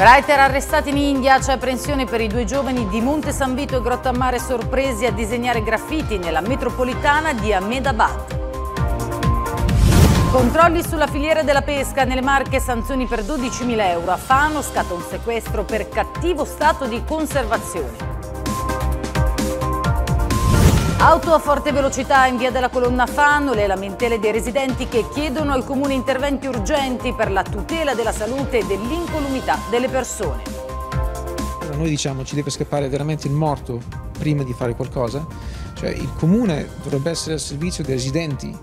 Reiter arrestati in India, c'è apprensione per i due giovani di Monte San Vito e Grottamare sorpresi a disegnare graffiti nella metropolitana di Ahmedabad. Controlli sulla filiera della pesca, nelle Marche sanzioni per 12.000 euro. A Fano scatta un sequestro per cattivo stato di conservazione. Auto a forte velocità in via della colonna Fanno, le lamentele dei residenti che chiedono al comune interventi urgenti per la tutela della salute e dell'incolumità delle persone. Noi diciamo ci deve scappare veramente il morto prima di fare qualcosa, cioè il comune dovrebbe essere al servizio dei residenti,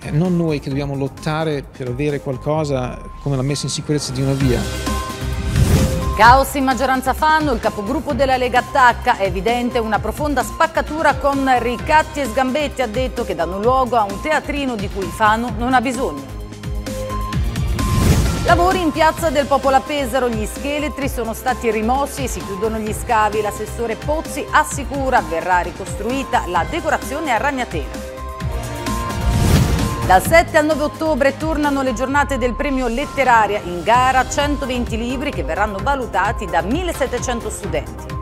eh, non noi che dobbiamo lottare per avere qualcosa come la messa in sicurezza di una via. Caos in maggioranza fanno, il capogruppo della Lega attacca, è evidente una profonda spaccatura con ricatti e sgambetti, ha detto che danno luogo a un teatrino di cui Fano non ha bisogno. Lavori in piazza del Popolo a Pesaro, gli scheletri sono stati rimossi e si chiudono gli scavi. L'assessore Pozzi assicura verrà ricostruita la decorazione a ragnatela. Dal 7 al 9 ottobre tornano le giornate del premio Letteraria, in gara 120 libri che verranno valutati da 1700 studenti.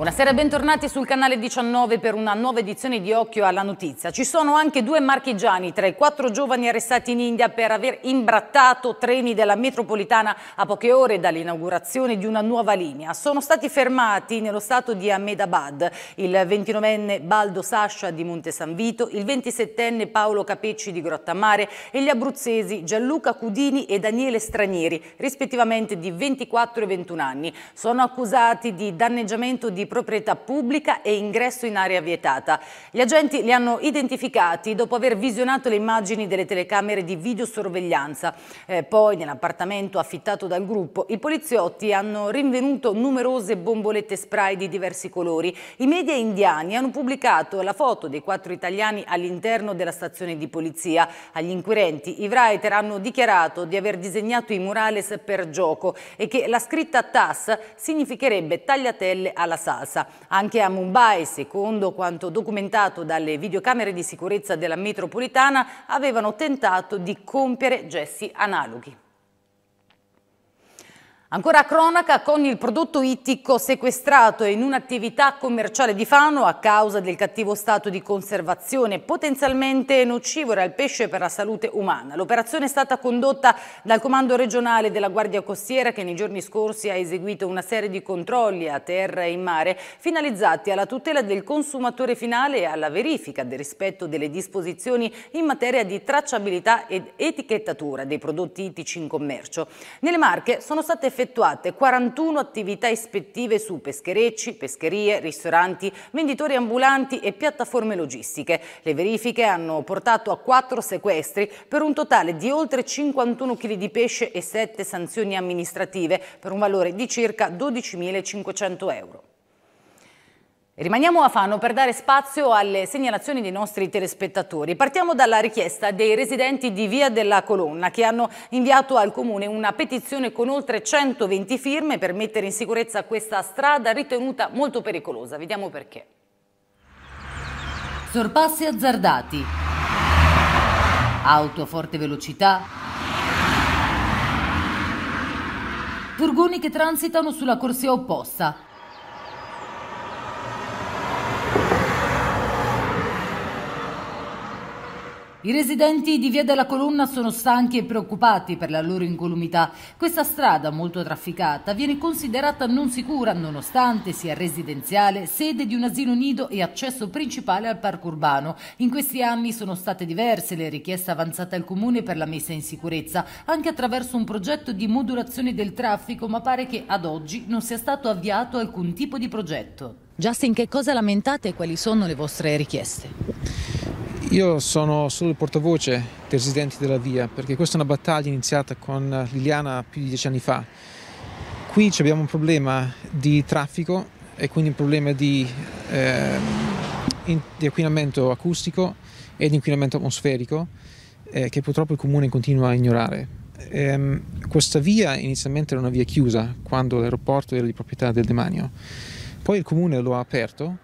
Buonasera e bentornati sul canale 19 per una nuova edizione di Occhio alla Notizia. Ci sono anche due marchigiani tra i quattro giovani arrestati in India per aver imbrattato treni della metropolitana a poche ore dall'inaugurazione di una nuova linea. Sono stati fermati nello stato di Ahmedabad il 29enne Baldo Sascia di Monte San Vito, il 27enne Paolo Capecci di Grottamare e gli abruzzesi Gianluca Cudini e Daniele Stranieri, rispettivamente di 24 e 21 anni. Sono accusati di danneggiamento di proprietà pubblica e ingresso in area vietata. Gli agenti li hanno identificati dopo aver visionato le immagini delle telecamere di videosorveglianza. Eh, poi, nell'appartamento affittato dal gruppo, i poliziotti hanno rinvenuto numerose bombolette spray di diversi colori. I media indiani hanno pubblicato la foto dei quattro italiani all'interno della stazione di polizia. Agli inquirenti, i writer hanno dichiarato di aver disegnato i murales per gioco e che la scritta TAS significherebbe tagliatelle alla sala. Lhasa. Anche a Mumbai, secondo quanto documentato dalle videocamere di sicurezza della metropolitana, avevano tentato di compiere gesti analoghi. Ancora cronaca con il prodotto ittico sequestrato in un'attività commerciale di Fano a causa del cattivo stato di conservazione potenzialmente nocivo al pesce per la salute umana. L'operazione è stata condotta dal comando regionale della Guardia Costiera che nei giorni scorsi ha eseguito una serie di controlli a terra e in mare finalizzati alla tutela del consumatore finale e alla verifica del rispetto delle disposizioni in materia di tracciabilità ed etichettatura dei prodotti ittici in commercio. Nelle Marche sono state effettuate effettuate 41 attività ispettive su pescherecci, pescherie, ristoranti, venditori ambulanti e piattaforme logistiche. Le verifiche hanno portato a 4 sequestri per un totale di oltre 51 kg di pesce e 7 sanzioni amministrative per un valore di circa 12.500 euro. Rimaniamo a Fano per dare spazio alle segnalazioni dei nostri telespettatori. Partiamo dalla richiesta dei residenti di Via della Colonna che hanno inviato al Comune una petizione con oltre 120 firme per mettere in sicurezza questa strada ritenuta molto pericolosa. Vediamo perché. Sorpassi azzardati, auto a forte velocità, furgoni che transitano sulla corsia opposta I residenti di Via della Colonna sono stanchi e preoccupati per la loro incolumità. Questa strada, molto trafficata, viene considerata non sicura nonostante sia residenziale, sede di un asilo nido e accesso principale al parco urbano. In questi anni sono state diverse le richieste avanzate al Comune per la messa in sicurezza, anche attraverso un progetto di modulazione del traffico, ma pare che ad oggi non sia stato avviato alcun tipo di progetto. Justin, che cosa lamentate e quali sono le vostre richieste? Io sono solo il portavoce dei residenti della via perché questa è una battaglia iniziata con Liliana più di dieci anni fa. Qui abbiamo un problema di traffico e quindi un problema di, eh, in, di inquinamento acustico e di inquinamento atmosferico eh, che purtroppo il comune continua a ignorare. Eh, questa via inizialmente era una via chiusa quando l'aeroporto era di proprietà del demanio, poi il comune lo ha aperto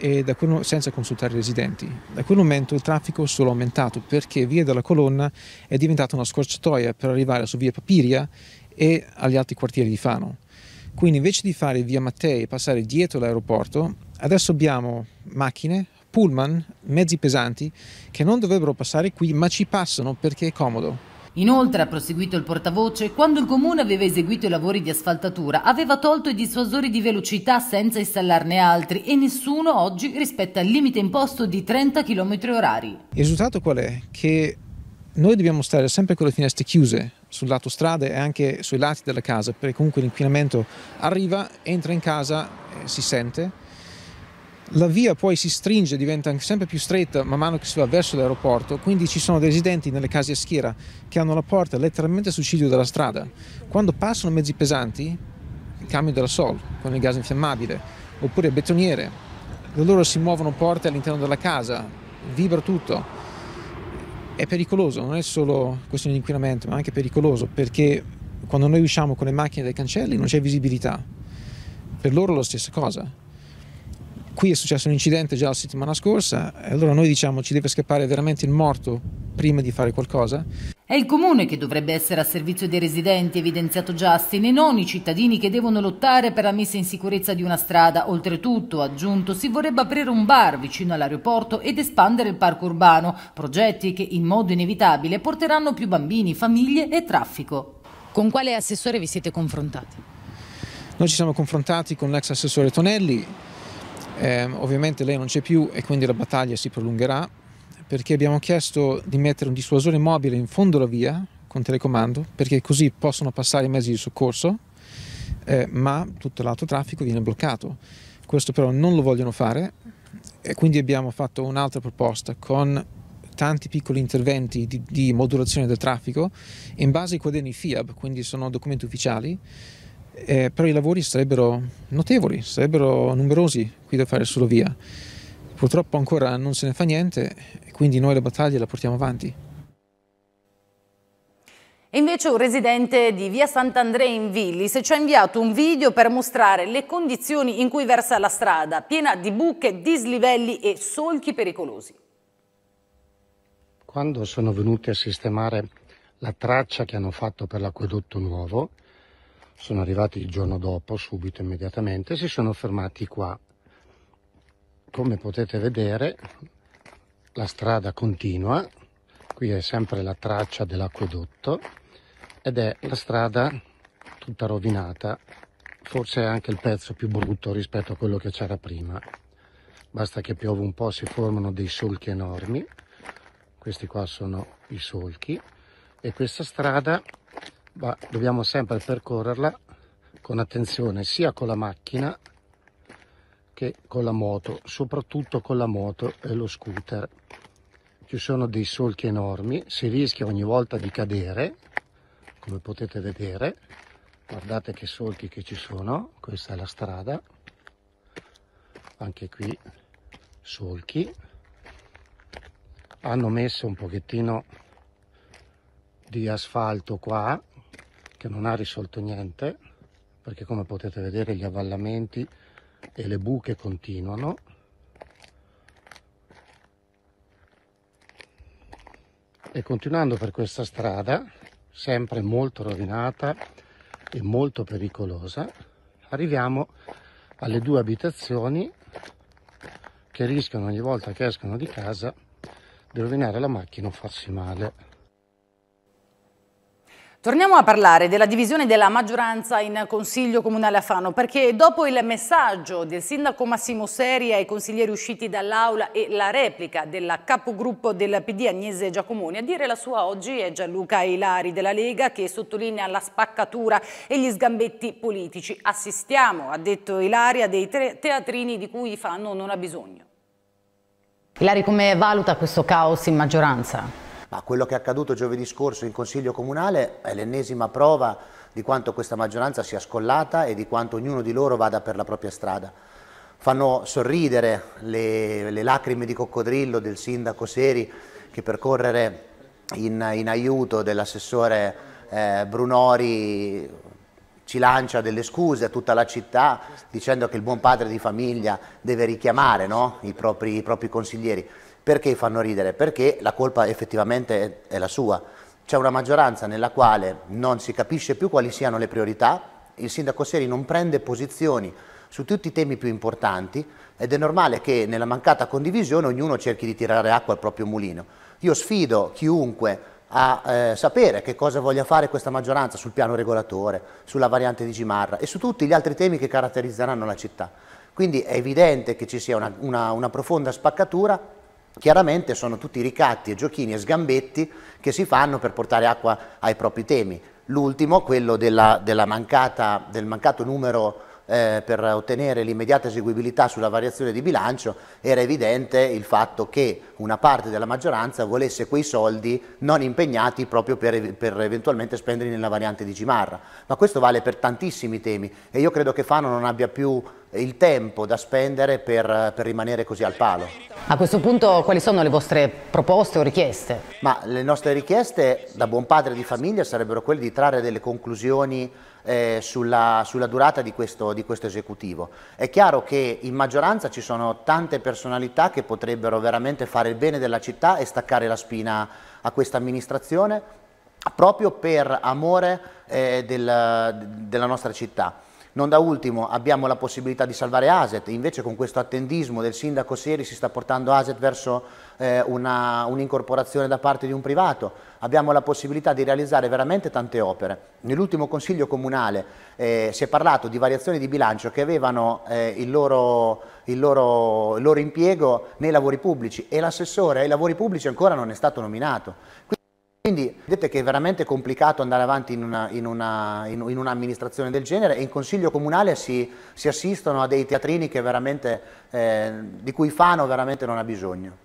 e quel, senza consultare i residenti. Da quel momento il traffico è solo aumentato perché via della colonna è diventata una scorciatoia per arrivare su via Papiria e agli altri quartieri di Fano. Quindi invece di fare via Mattei e passare dietro l'aeroporto, adesso abbiamo macchine, pullman, mezzi pesanti che non dovrebbero passare qui ma ci passano perché è comodo. Inoltre, ha proseguito il portavoce, quando il comune aveva eseguito i lavori di asfaltatura aveva tolto i dissuasori di velocità senza installarne altri e nessuno oggi rispetta il limite imposto di 30 km orari. Il risultato qual è? Che noi dobbiamo stare sempre con le finestre chiuse sul lato strada e anche sui lati della casa perché comunque l'inquinamento arriva, entra in casa, eh, si sente la via poi si stringe, diventa sempre più stretta man mano che si va verso l'aeroporto, quindi ci sono dei residenti nelle case a schiera che hanno la porta letteralmente sul ciglio della strada. Quando passano mezzi pesanti, il camion della Sol con il gas infiammabile, oppure betoniere, da loro si muovono porte all'interno della casa, vibra tutto. È pericoloso, non è solo questione di inquinamento, ma anche pericoloso perché quando noi usciamo con le macchine dai cancelli non c'è visibilità. Per loro è la stessa cosa qui è successo un incidente già la settimana scorsa, e allora noi diciamo ci deve scappare veramente il morto prima di fare qualcosa. È il comune che dovrebbe essere a servizio dei residenti, evidenziato Justin, e non i cittadini che devono lottare per la messa in sicurezza di una strada. Oltretutto, aggiunto, si vorrebbe aprire un bar vicino all'aeroporto ed espandere il parco urbano, progetti che in modo inevitabile porteranno più bambini, famiglie e traffico. Con quale assessore vi siete confrontati? Noi ci siamo confrontati con l'ex assessore Tonelli, eh, ovviamente lei non c'è più e quindi la battaglia si prolungherà perché abbiamo chiesto di mettere un dissuasore mobile in fondo alla via con telecomando perché così possono passare i mezzi di soccorso eh, ma tutto l'altro traffico viene bloccato. Questo però non lo vogliono fare e quindi abbiamo fatto un'altra proposta con tanti piccoli interventi di, di modulazione del traffico in base ai quaderni FIAB, quindi sono documenti ufficiali eh, però i lavori sarebbero notevoli, sarebbero numerosi qui da fare solo via. Purtroppo ancora non se ne fa niente e quindi noi la battaglia la portiamo avanti. E invece un residente di via Sant'Andrea in Villis ci ha inviato un video per mostrare le condizioni in cui versa la strada, piena di buche, dislivelli e solchi pericolosi. Quando sono venuti a sistemare la traccia che hanno fatto per l'acquedotto nuovo, sono arrivati il giorno dopo, subito, immediatamente, e si sono fermati qua. Come potete vedere, la strada continua, qui è sempre la traccia dell'acquedotto, ed è la strada tutta rovinata, forse è anche il pezzo più brutto rispetto a quello che c'era prima. Basta che piove un po', si formano dei solchi enormi, questi qua sono i solchi, e questa strada ma dobbiamo sempre percorrerla con attenzione sia con la macchina che con la moto, soprattutto con la moto e lo scooter. Ci sono dei solchi enormi, si rischia ogni volta di cadere, come potete vedere, guardate che solchi che ci sono, questa è la strada, anche qui solchi, hanno messo un pochettino di asfalto qua che non ha risolto niente perché come potete vedere gli avvallamenti e le buche continuano e continuando per questa strada sempre molto rovinata e molto pericolosa arriviamo alle due abitazioni che rischiano ogni volta che escono di casa di rovinare la macchina o farsi male Torniamo a parlare della divisione della maggioranza in Consiglio Comunale a Fano, perché dopo il messaggio del sindaco Massimo Seri ai consiglieri usciti dall'aula e la replica della capogruppo del PD Agnese Giacomoni, a dire la sua oggi è Gianluca Ilari della Lega che sottolinea la spaccatura e gli sgambetti politici. Assistiamo, ha detto Ilari, a dei teatrini di cui Fano non ha bisogno. Ilari, come valuta questo caos in maggioranza? ma quello che è accaduto giovedì scorso in Consiglio Comunale è l'ennesima prova di quanto questa maggioranza sia scollata e di quanto ognuno di loro vada per la propria strada. Fanno sorridere le, le lacrime di coccodrillo del sindaco Seri che per correre in, in aiuto dell'assessore eh, Brunori ci lancia delle scuse a tutta la città dicendo che il buon padre di famiglia deve richiamare no? I, propri, i propri consiglieri. Perché fanno ridere? Perché la colpa effettivamente è la sua. C'è una maggioranza nella quale non si capisce più quali siano le priorità, il sindaco Seri non prende posizioni su tutti i temi più importanti ed è normale che nella mancata condivisione ognuno cerchi di tirare acqua al proprio mulino. Io sfido chiunque a eh, sapere che cosa voglia fare questa maggioranza sul piano regolatore, sulla variante di Gimarra e su tutti gli altri temi che caratterizzeranno la città. Quindi è evidente che ci sia una, una, una profonda spaccatura Chiaramente sono tutti ricatti e giochini e sgambetti che si fanno per portare acqua ai propri temi. L'ultimo, quello della, della mancata, del mancato numero eh, per ottenere l'immediata eseguibilità sulla variazione di bilancio era evidente il fatto che una parte della maggioranza volesse quei soldi non impegnati proprio per, per eventualmente spenderli nella variante di Cimarra. Ma questo vale per tantissimi temi e io credo che Fano non abbia più il tempo da spendere per, per, rimanere così al palo. A questo punto quali sono le vostre proposte o richieste? Ma le nostre richieste da buon padre di famiglia sarebbero quelle di trarre delle conclusioni eh, sulla, sulla, durata di questo, di questo esecutivo. È chiaro che in maggioranza ci sono tante personalità che potrebbero veramente fare il bene della città e staccare la spina a questa amministrazione proprio per amore eh, del, della nostra città. Non da ultimo abbiamo la possibilità di salvare Aset, invece con questo attendismo del sindaco Seri si sta portando Aset verso eh, un'incorporazione da parte di un privato. Abbiamo la possibilità di realizzare veramente tante opere. Nell'ultimo consiglio comunale eh, si è parlato di variazioni di bilancio che avevano eh, il, loro, il, loro, il, loro, impiego nei lavori pubblici e l'assessore ai lavori pubblici ancora non è stato nominato. Quindi quindi vedete che è veramente complicato andare avanti in, una, in, una, in, in un'amministrazione del genere e in consiglio comunale si, si assistono a dei teatrini veramente, eh, di cui Fano veramente non ha bisogno.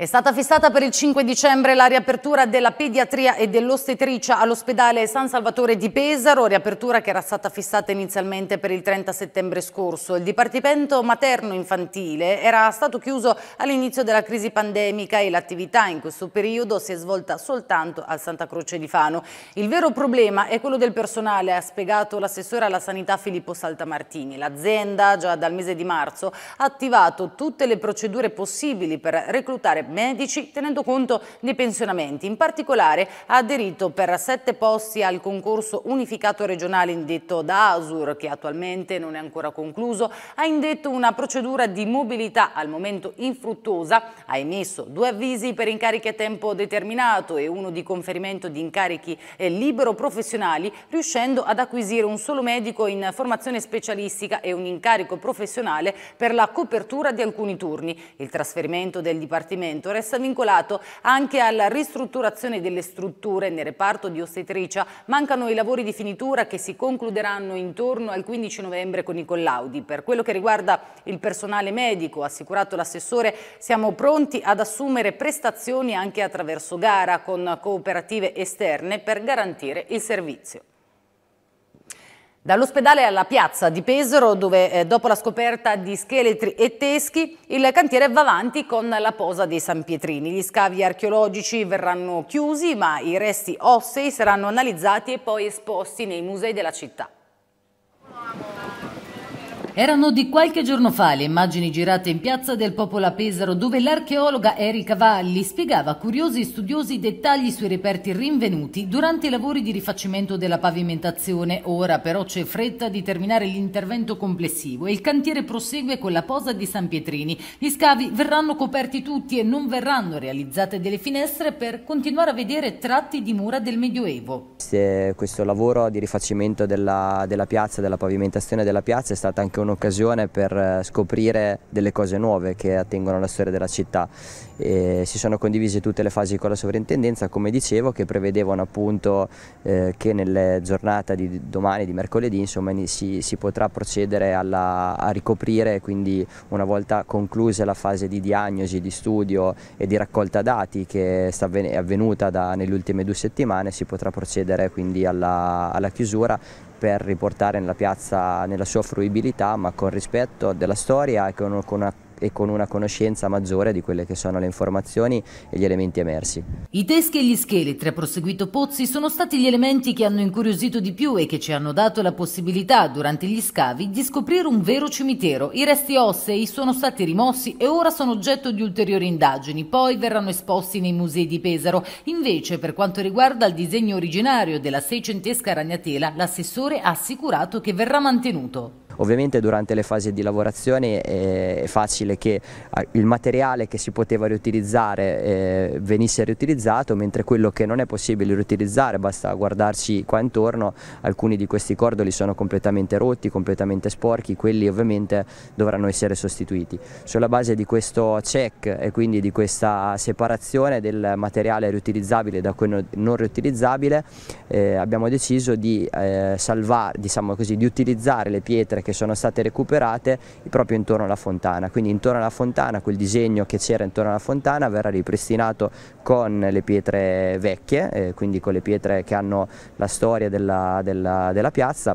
È stata fissata per il 5 dicembre la riapertura della pediatria e dell'ostetricia all'ospedale San Salvatore di Pesaro, riapertura che era stata fissata inizialmente per il 30 settembre scorso. Il dipartimento materno-infantile era stato chiuso all'inizio della crisi pandemica e l'attività in questo periodo si è svolta soltanto al Santa Croce di Fano. Il vero problema è quello del personale, ha spiegato l'assessore alla sanità Filippo Saltamartini. L'azienda già dal mese di marzo ha attivato tutte le procedure possibili per reclutare medici tenendo conto dei pensionamenti. In particolare ha aderito per sette posti al concorso unificato regionale indetto da ASUR che attualmente non è ancora concluso, ha indetto una procedura di mobilità al momento infruttuosa, ha emesso due avvisi per incarichi a tempo determinato e uno di conferimento di incarichi eh, libero professionali, riuscendo ad acquisire un solo medico in formazione specialistica e un incarico professionale per la copertura di alcuni turni. Il trasferimento del Dipartimento provvedimento resta vincolato anche alla ristrutturazione delle strutture nel reparto di ostetricia. Mancano i lavori di finitura che si concluderanno intorno al 15 novembre con i collaudi. Per quello che riguarda il personale medico, assicurato l'assessore, siamo pronti ad assumere prestazioni anche attraverso gara con cooperative esterne per garantire il servizio. Dall'ospedale alla piazza di Pesaro, dove eh, dopo la scoperta di scheletri e teschi, il cantiere va avanti con la posa dei San Pietrini. Gli scavi archeologici verranno chiusi, ma i resti ossei saranno analizzati e poi esposti nei musei della città. Erano di qualche giorno fa le immagini girate in piazza del Popolo a Pesaro dove l'archeologa Erika Valli spiegava a curiosi e studiosi dettagli sui reperti rinvenuti durante i lavori di rifacimento della pavimentazione. Ora però c'è fretta di terminare l'intervento complessivo e il cantiere prosegue con la posa di San Pietrini. Gli scavi verranno coperti tutti e non verranno realizzate delle finestre per continuare a vedere tratti di mura del Medioevo. Questo eh, lavoro di rifacimento della, della piazza, della pavimentazione della piazza è stata anche un un'occasione per eh, scoprire delle cose nuove che attengono alla storia della città. E si sono condivise tutte le fasi con la sovrintendenza, come dicevo, che prevedevano appunto eh, che nella giornata di domani, di mercoledì, insomma, si, si potrà procedere alla, a ricoprire, quindi una volta conclusa la fase di diagnosi, di studio e di raccolta dati che è avvenuta nelle ultime due settimane, si potrà procedere quindi alla, alla chiusura per riportare nella piazza nella sua fruibilità ma con rispetto della storia e con una e con una conoscenza maggiore di quelle che sono le informazioni e gli elementi emersi. I teschi e gli scheletri, ha proseguito Pozzi, sono stati gli elementi che hanno incuriosito di più e che ci hanno dato la possibilità, durante gli scavi, di scoprire un vero cimitero. I resti ossei sono stati rimossi e ora sono oggetto di ulteriori indagini, poi verranno esposti nei musei di Pesaro. Invece, per quanto riguarda il disegno originario della seicentesca ragnatela, l'assessore ha assicurato che verrà mantenuto. Ovviamente durante le fasi di lavorazione eh, è facile che ah, il materiale che si poteva riutilizzare eh, venisse riutilizzato, mentre quello che non è possibile riutilizzare, basta guardarci qua intorno, alcuni di questi cordoli sono completamente rotti, completamente sporchi, quelli ovviamente dovranno essere sostituiti. Sulla base di questo check e quindi di questa separazione del materiale riutilizzabile da quello non riutilizzabile eh, abbiamo deciso di, eh, salvare, diciamo così, di utilizzare le pietre che sono state recuperate proprio intorno alla fontana, quindi intorno alla fontana quel disegno che c'era intorno alla fontana verrà ripristinato con le pietre vecchie, eh, quindi con le pietre che hanno la storia della, della, della piazza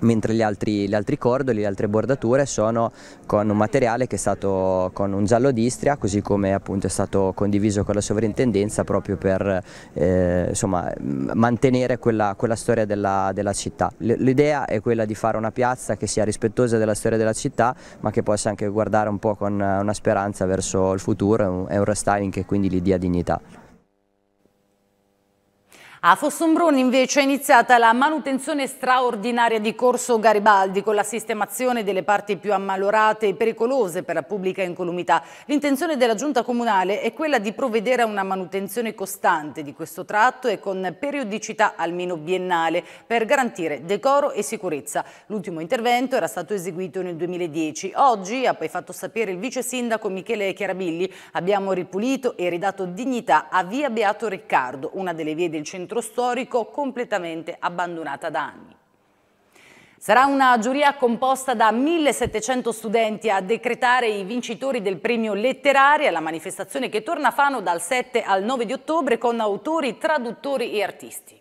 mentre gli altri, gli altri, cordoli, le altre bordature sono con un materiale che è stato con un giallo d'Istria, così come appunto è stato condiviso con la sovrintendenza proprio per eh, insomma, mantenere quella, quella, storia della, della città. L'idea è quella di fare una piazza che sia rispettosa della storia della città, ma che possa anche guardare un po' con una speranza verso il futuro, è un restyling che quindi gli dia dignità. A Fossombrone invece è iniziata la manutenzione straordinaria di Corso Garibaldi con la sistemazione delle parti più ammalorate e pericolose per la pubblica incolumità. L'intenzione della Giunta Comunale è quella di provvedere a una manutenzione costante di questo tratto e con periodicità almeno biennale per garantire decoro e sicurezza. L'ultimo intervento era stato eseguito nel 2010. Oggi, ha poi fatto sapere il vice sindaco Michele Chiarabilli, abbiamo ripulito e ridato dignità a via Beato Riccardo, una delle vie del centro centro storico completamente abbandonata da anni. Sarà una giuria composta da 1700 studenti a decretare i vincitori del premio letterario la manifestazione che torna a Fano dal 7 al 9 di ottobre con autori, traduttori e artisti.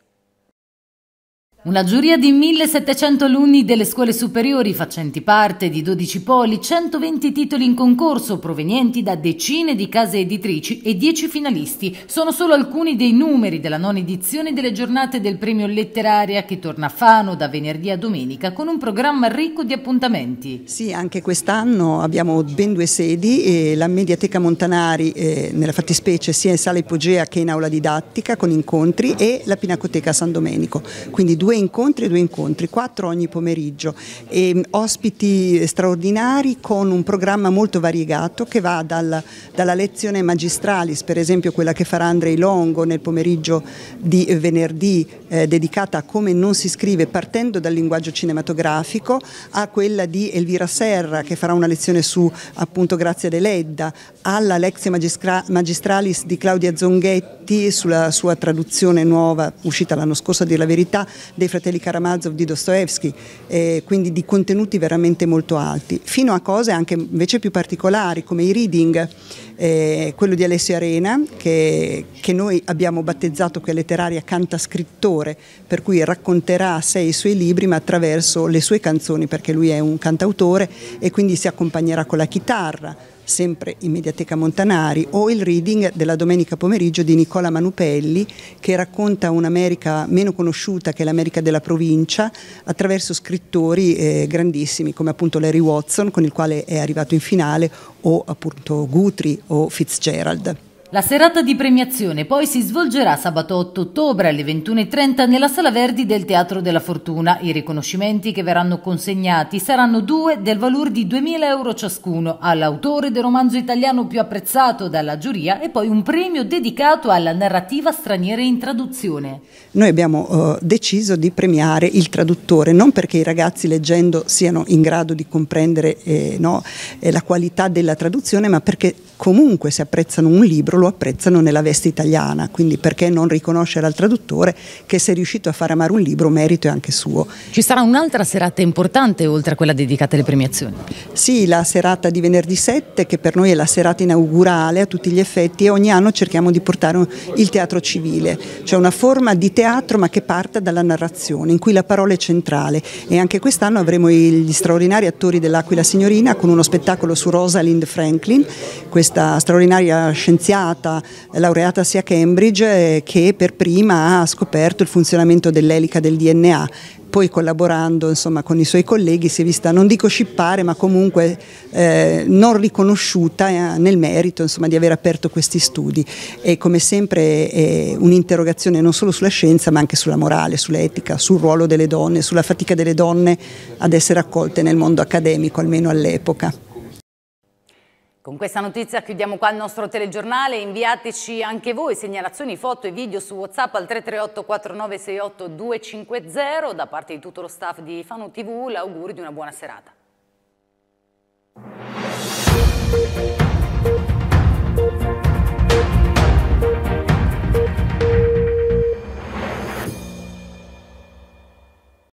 Una giuria di 1700 alunni delle scuole superiori facenti parte di 12 poli, 120 titoli in concorso provenienti da decine di case editrici e 10 finalisti sono solo alcuni dei numeri della nona edizione delle giornate del premio Letteraria che torna a Fano da venerdì a domenica con un programma ricco di appuntamenti. Sì, anche quest'anno abbiamo ben due sedi, eh, la Mediateca Montanari eh, nella fattispecie sia in sala ipogea che in aula didattica con incontri e la Pinacoteca San Domenico, quindi due due incontri e due incontri, quattro ogni pomeriggio, e, ehm, ospiti straordinari con un programma molto variegato che va dal, dalla lezione magistralis, per esempio quella che farà Andrei Longo nel pomeriggio di venerdì eh, dedicata a come non si scrive partendo dal linguaggio cinematografico, a quella di Elvira Serra che farà una lezione su appunto Grazia Deledda, alla lezione Magistra Magistralis di Claudia Zonghetti sulla sua traduzione nuova uscita l'anno scorso a dire la verità dei fratelli Karamazov di Dostoevsky, eh, quindi di contenuti veramente molto alti, fino a cose anche invece più particolari come i reading, eh, quello di Alessio Arena che, che, noi abbiamo battezzato qui a Letteraria Canta Scrittore, per cui racconterà a sé i suoi libri ma attraverso le sue canzoni perché lui è un cantautore e quindi si accompagnerà con la chitarra sempre in Mediateca Montanari, o il reading della domenica pomeriggio di Nicola Manupelli che racconta un'America meno conosciuta che l'America della provincia attraverso scrittori eh, grandissimi come appunto Larry Watson con il quale è arrivato in finale o appunto Guthrie o Fitzgerald. La serata di premiazione poi si svolgerà sabato 8 ottobre alle 21.30 nella Sala Verdi del Teatro della Fortuna. I riconoscimenti che verranno consegnati saranno due del valore di 2.000 euro ciascuno all'autore del romanzo italiano più apprezzato dalla giuria e poi un premio dedicato alla narrativa straniera in traduzione. Noi abbiamo eh, deciso di premiare il traduttore, non perché i ragazzi leggendo siano in grado di comprendere eh, no, eh, la qualità della traduzione, ma perché comunque se apprezzano un libro lo apprezzano nella veste italiana, quindi perché non riconoscere al traduttore che se è riuscito a far amare un libro merito è anche suo. Ci sarà un'altra serata importante oltre a quella dedicata alle premiazioni? Sì, la serata di venerdì 7 che per noi è la serata inaugurale a tutti gli effetti e ogni anno cerchiamo di portare il teatro civile, cioè una forma di teatro ma che parte dalla narrazione in cui la parola è centrale e anche quest'anno avremo gli straordinari attori dell'Aquila Signorina con uno spettacolo su Rosalind Franklin, questa straordinaria scienziata laureata, laureatasi a Cambridge eh, che per prima ha scoperto il funzionamento dell'elica del DNA poi collaborando insomma, con i suoi colleghi si è vista, non dico scippare, ma comunque eh, non riconosciuta eh, nel merito insomma, di aver aperto questi studi. E come sempre è un'interrogazione non solo sulla scienza, ma anche sulla morale, sull'etica, sul ruolo delle donne, sulla fatica delle donne ad essere accolte nel mondo accademico, almeno all'epoca. Con questa notizia chiudiamo qua il nostro telegiornale, inviateci anche voi segnalazioni, foto e video su Whatsapp al 338 4968 250. Da parte di tutto lo staff di Fanu TV l'augurio di una buona serata.